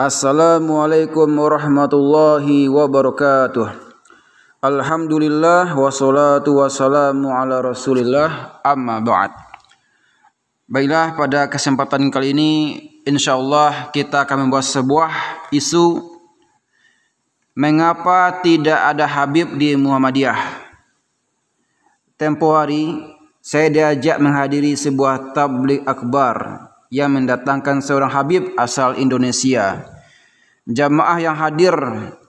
Assalamualaikum warahmatullahi wabarakatuh Alhamdulillah wassalatu wassalamu ala rasulillah amma ba'd Baiklah pada kesempatan kali ini insyaallah kita akan membahas sebuah isu Mengapa tidak ada Habib di Muhammadiyah Tempo hari saya diajak menghadiri sebuah tablik akbar yang mendatangkan seorang Habib asal Indonesia. Jamaah yang hadir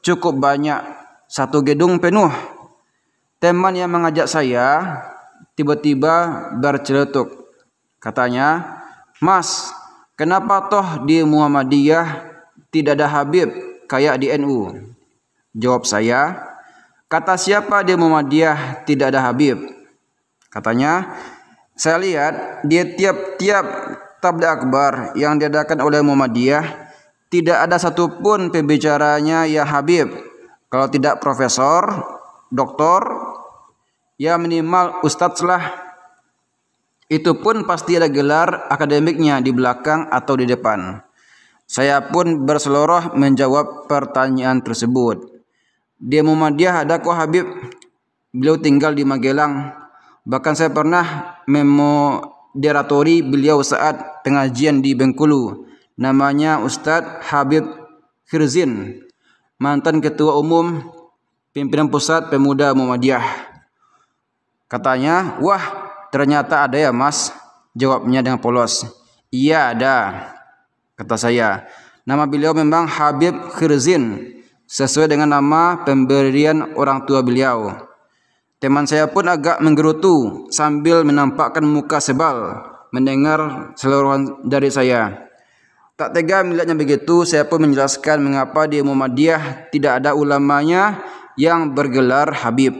cukup banyak, satu gedung penuh. Teman yang mengajak saya tiba-tiba berceletuk. Katanya, Mas, kenapa toh di Muhammadiyah tidak ada Habib kayak di NU? Jawab saya, kata siapa di Muhammadiyah tidak ada Habib? Katanya, saya lihat dia tiap-tiap Tabligh Akbar yang diadakan oleh Muhammadiyah tidak ada satupun pembicaranya ya Habib. Kalau tidak profesor, doktor, ya minimal ustadz lah. Itu pun pasti ada gelar akademiknya di belakang atau di depan. Saya pun berseloroh menjawab pertanyaan tersebut. Di Muhammadiyah ada kok Habib. Beliau tinggal di Magelang. Bahkan saya pernah memo diratori beliau saat pengajian di Bengkulu. Namanya Ustadz Habib Khirzin, mantan ketua umum pimpinan pusat pemuda Muhammadiyah. Katanya, wah ternyata ada ya mas? Jawabnya dengan polos. Iya ada, kata saya. Nama beliau memang Habib Khirzin, sesuai dengan nama pemberian orang tua beliau. Teman saya pun agak menggerutu sambil menampakkan muka sebal mendengar seluruhan dari saya. Tak tega melihatnya begitu, saya pun menjelaskan mengapa di Muhammadiyah tidak ada ulamanya yang bergelar Habib.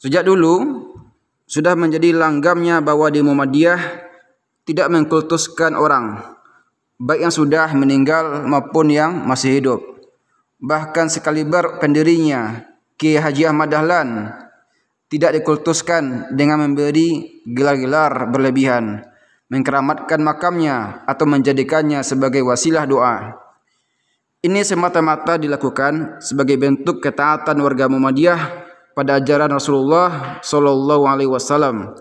Sejak dulu sudah menjadi langgamnya bahwa di Muhammadiyah tidak mengkultuskan orang, baik yang sudah meninggal maupun yang masih hidup. Bahkan sekaliber pendirinya Ki Haji Ahmad Dahlan tidak dikultuskan dengan memberi gelar-gelar berlebihan, mengkeramatkan makamnya atau menjadikannya sebagai wasilah doa. Ini semata-mata dilakukan sebagai bentuk ketaatan warga Muhammadiyah pada ajaran Rasulullah Shallallahu Alaihi Wasallam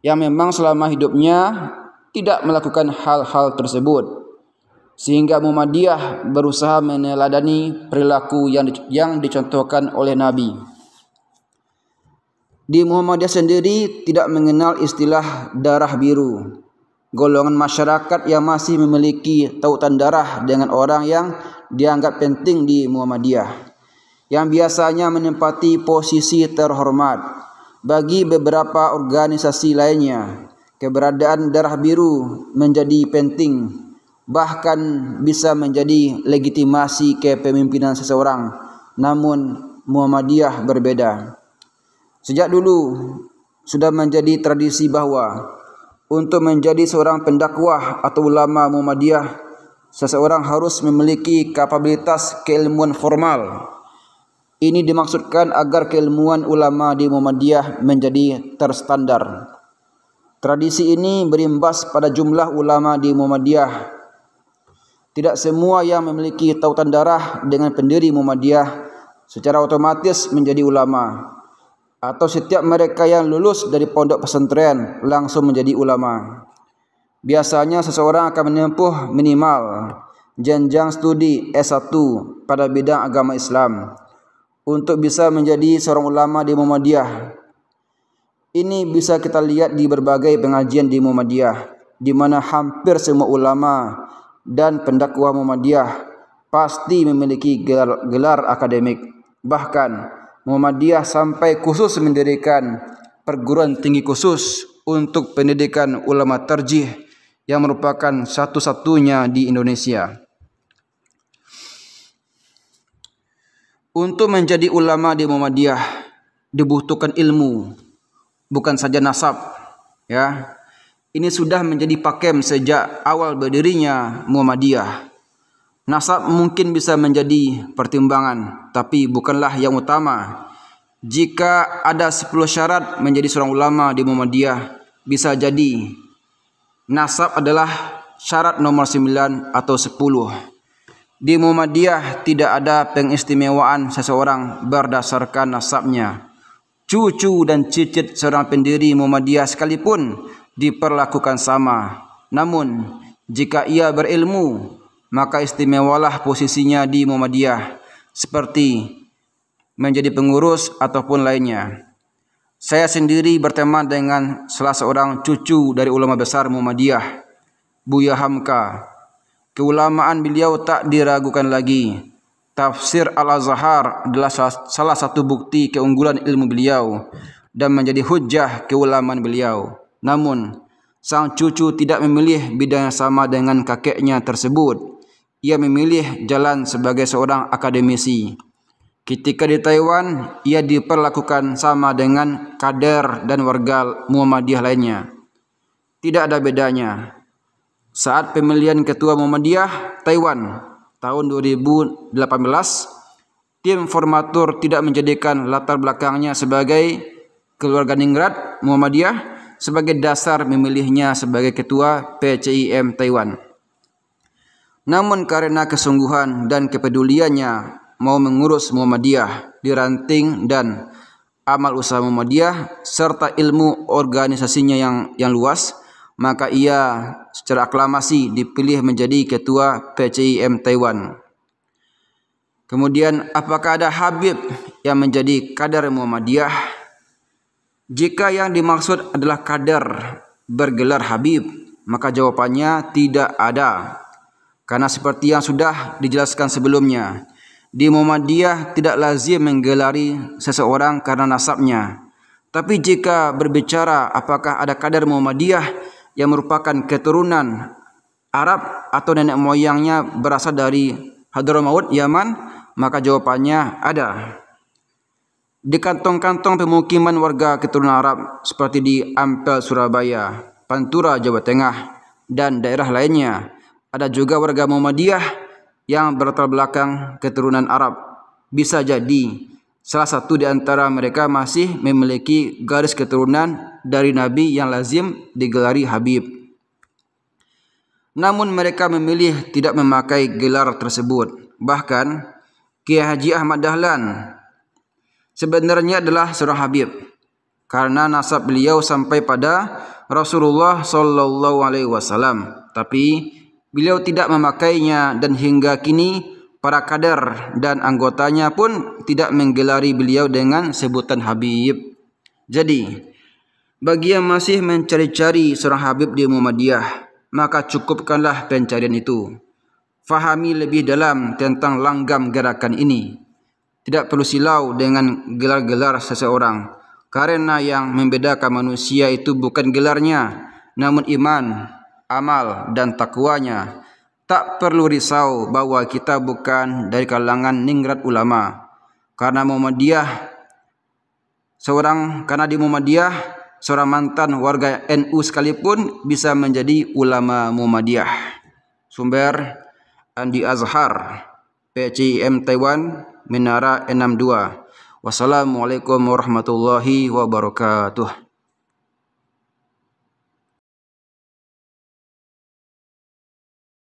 yang memang selama hidupnya tidak melakukan hal-hal tersebut sehingga Muhammadiyah berusaha meneladani perilaku yang yang dicontohkan oleh Nabi. Di Muhammadiyah sendiri tidak mengenal istilah darah biru. Golongan masyarakat yang masih memiliki tautan darah dengan orang yang dianggap penting di Muhammadiyah yang biasanya menempati posisi terhormat bagi beberapa organisasi lainnya. Keberadaan darah biru menjadi penting bahkan bisa menjadi legitimasi kepemimpinan seseorang. Namun Muhammadiyah berbeda. Sejak dulu sudah menjadi tradisi bahwa untuk menjadi seorang pendakwah atau ulama Muhammadiyah seseorang harus memiliki kapabilitas keilmuan formal. Ini dimaksudkan agar keilmuan ulama di Muhammadiyah menjadi terstandar. Tradisi ini berimbas pada jumlah ulama di Muhammadiyah tidak semua yang memiliki tautan darah dengan pendiri Muhammadiyah secara otomatis menjadi ulama atau setiap mereka yang lulus dari pondok pesantren langsung menjadi ulama. Biasanya seseorang akan menempuh minimal jenjang studi S1 pada bidang agama Islam untuk bisa menjadi seorang ulama di Muhammadiyah. Ini bisa kita lihat di berbagai pengajian di Muhammadiyah di mana hampir semua ulama dan pendakwa Muhammadiyah pasti memiliki gelar, gelar akademik. Bahkan Muhammadiyah sampai khusus mendirikan perguruan tinggi khusus untuk pendidikan ulama terjih yang merupakan satu-satunya di Indonesia. Untuk menjadi ulama di Muhammadiyah dibutuhkan ilmu, bukan saja nasab, ya ini sudah menjadi pakem sejak awal berdirinya Muhammadiyah. Nasab mungkin bisa menjadi pertimbangan, tapi bukanlah yang utama. Jika ada 10 syarat menjadi seorang ulama di Muhammadiyah, bisa jadi nasab adalah syarat nomor 9 atau 10. Di Muhammadiyah tidak ada pengistimewaan seseorang berdasarkan nasabnya. Cucu dan cicit seorang pendiri Muhammadiyah sekalipun diperlakukan sama. Namun, jika ia berilmu, maka istimewalah posisinya di Muhammadiyah seperti menjadi pengurus ataupun lainnya. Saya sendiri berteman dengan salah seorang cucu dari ulama besar Muhammadiyah, Buya Hamka. Keulamaan beliau tak diragukan lagi. Tafsir Al-Azhar adalah salah satu bukti keunggulan ilmu beliau dan menjadi hujah keulamaan beliau. Namun, sang cucu tidak memilih bidang yang sama dengan kakeknya tersebut. Ia memilih jalan sebagai seorang akademisi. Ketika di Taiwan, ia diperlakukan sama dengan kader dan warga Muhammadiyah lainnya. Tidak ada bedanya. Saat pemilihan Ketua Muhammadiyah Taiwan tahun 2018, tim formatur tidak menjadikan latar belakangnya sebagai keluarga Ningrat Muhammadiyah sebagai dasar memilihnya sebagai ketua PCIM Taiwan. Namun karena kesungguhan dan kepeduliannya mau mengurus Muhammadiyah di ranting dan amal usaha Muhammadiyah serta ilmu organisasinya yang yang luas, maka ia secara aklamasi dipilih menjadi ketua PCIM Taiwan. Kemudian apakah ada Habib yang menjadi kader Muhammadiyah jika yang dimaksud adalah kader bergelar Habib, maka jawabannya tidak ada. Karena seperti yang sudah dijelaskan sebelumnya, di Muhammadiyah tidak lazim menggelari seseorang karena nasabnya. Tapi jika berbicara apakah ada kader Muhammadiyah yang merupakan keturunan Arab atau nenek moyangnya berasal dari Hadramaut Yaman, maka jawabannya ada di kantong-kantong pemukiman warga keturunan Arab seperti di Ampel, Surabaya, Pantura, Jawa Tengah, dan daerah lainnya. Ada juga warga Muhammadiyah yang berlatar belakang keturunan Arab. Bisa jadi salah satu di antara mereka masih memiliki garis keturunan dari Nabi yang lazim digelari Habib. Namun mereka memilih tidak memakai gelar tersebut. Bahkan Kiai Haji Ahmad Dahlan sebenarnya adalah Surah Habib karena nasab beliau sampai pada Rasulullah Shallallahu Alaihi Wasallam. Tapi beliau tidak memakainya dan hingga kini para kader dan anggotanya pun tidak menggelari beliau dengan sebutan Habib. Jadi bagi yang masih mencari-cari Surah Habib di Muhammadiyah, maka cukupkanlah pencarian itu. Fahami lebih dalam tentang langgam gerakan ini tidak perlu silau dengan gelar-gelar seseorang, karena yang membedakan manusia itu bukan gelarnya, namun iman, amal, dan takwanya. Tak perlu risau bahwa kita bukan dari kalangan ningrat ulama, karena Muhammadiyah seorang karena di Muhammadiyah seorang mantan warga NU sekalipun bisa menjadi ulama Muhammadiyah. Sumber Andi Azhar, PCM Taiwan, Minara 62. Wassalamualaikum warahmatullahi wabarakatuh.